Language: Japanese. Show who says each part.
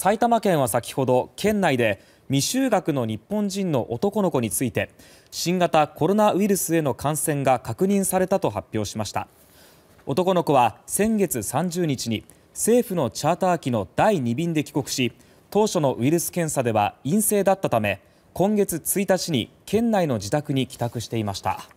Speaker 1: 埼玉県は先ほど県内で未就学の日本人の男の子について新型コロナウイルスへの感染が確認されたと発表しました男の子は先月30日に政府のチャーター機の第2便で帰国し当初のウイルス検査では陰性だったため今月1日に県内の自宅に帰宅していました。